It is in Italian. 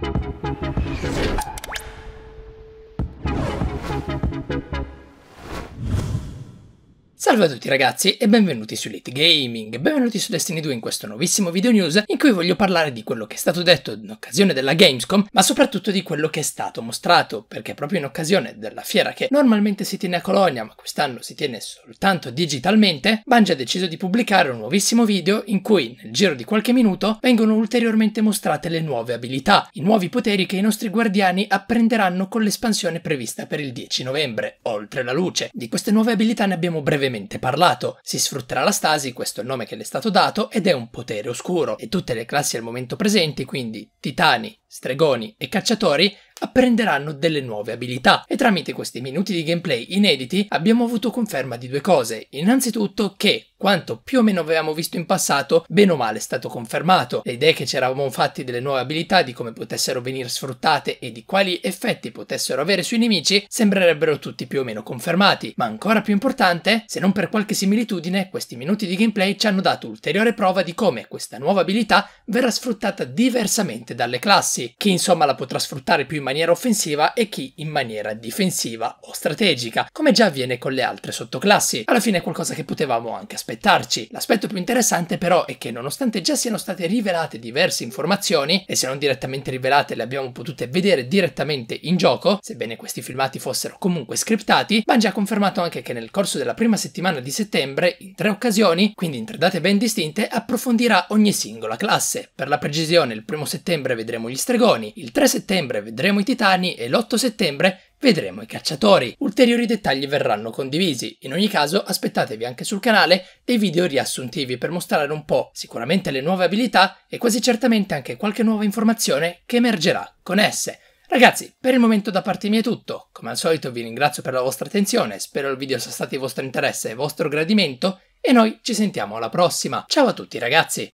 Thank you. Salve a tutti ragazzi e benvenuti su Elite Gaming, benvenuti su Destiny 2 in questo nuovissimo video news in cui voglio parlare di quello che è stato detto in occasione della Gamescom, ma soprattutto di quello che è stato mostrato, perché proprio in occasione della fiera che normalmente si tiene a Colonia, ma quest'anno si tiene soltanto digitalmente, Bungie ha deciso di pubblicare un nuovissimo video in cui nel giro di qualche minuto vengono ulteriormente mostrate le nuove abilità, i nuovi poteri che i nostri guardiani apprenderanno con l'espansione prevista per il 10 novembre, oltre la luce. Di queste nuove abilità ne abbiamo brevemente ampiamente parlato. Si sfrutterà la Stasi, questo è il nome che le è stato dato, ed è un potere oscuro, e tutte le classi al momento presenti, quindi titani, stregoni e cacciatori, apprenderanno delle nuove abilità e tramite questi minuti di gameplay inediti abbiamo avuto conferma di due cose. Innanzitutto che quanto più o meno avevamo visto in passato, bene o male è stato confermato. Le idee che ci eravamo fatti delle nuove abilità, di come potessero venire sfruttate e di quali effetti potessero avere sui nemici, sembrerebbero tutti più o meno confermati. Ma ancora più importante, se non per qualche similitudine, questi minuti di gameplay ci hanno dato ulteriore prova di come questa nuova abilità verrà sfruttata diversamente dalle classi. Chi insomma la potrà sfruttare più in maniera offensiva e chi in maniera difensiva o strategica, come già avviene con le altre sottoclassi. Alla fine è qualcosa che potevamo anche aspettarci. L'aspetto più interessante però è che nonostante già siano state rivelate diverse informazioni, e se non direttamente rivelate le abbiamo potute vedere direttamente in gioco, sebbene questi filmati fossero comunque scriptati, Bungie ha confermato anche che nel corso della prima settimana di settembre, in tre occasioni, quindi in tre date ben distinte, approfondirà ogni singola classe. Per la precisione, il primo settembre vedremo gli stregoni, il 3 settembre vedremo vedremo i Titani e l'8 settembre vedremo i cacciatori. Ulteriori dettagli verranno condivisi. In ogni caso aspettatevi anche sul canale dei video riassuntivi per mostrare un po' sicuramente le nuove abilità e quasi certamente anche qualche nuova informazione che emergerà con esse. Ragazzi, per il momento da parte mia è tutto. Come al solito vi ringrazio per la vostra attenzione, spero il video sia stato di vostro interesse e vostro gradimento e noi ci sentiamo alla prossima. Ciao a tutti ragazzi!